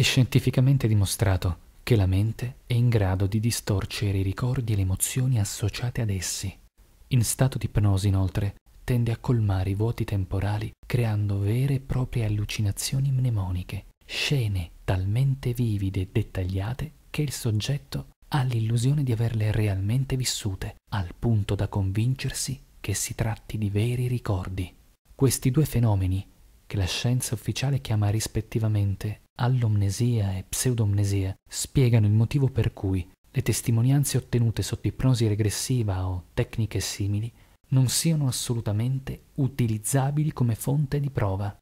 È scientificamente dimostrato che la mente è in grado di distorcere i ricordi e le emozioni associate ad essi. In stato di ipnosi, inoltre, tende a colmare i vuoti temporali creando vere e proprie allucinazioni mnemoniche, scene talmente vivide e dettagliate che il soggetto ha l'illusione di averle realmente vissute, al punto da convincersi che si tratti di veri ricordi. Questi due fenomeni, che la scienza ufficiale chiama rispettivamente all'omnesia e pseudomnesia spiegano il motivo per cui le testimonianze ottenute sotto ipnosi regressiva o tecniche simili non siano assolutamente utilizzabili come fonte di prova.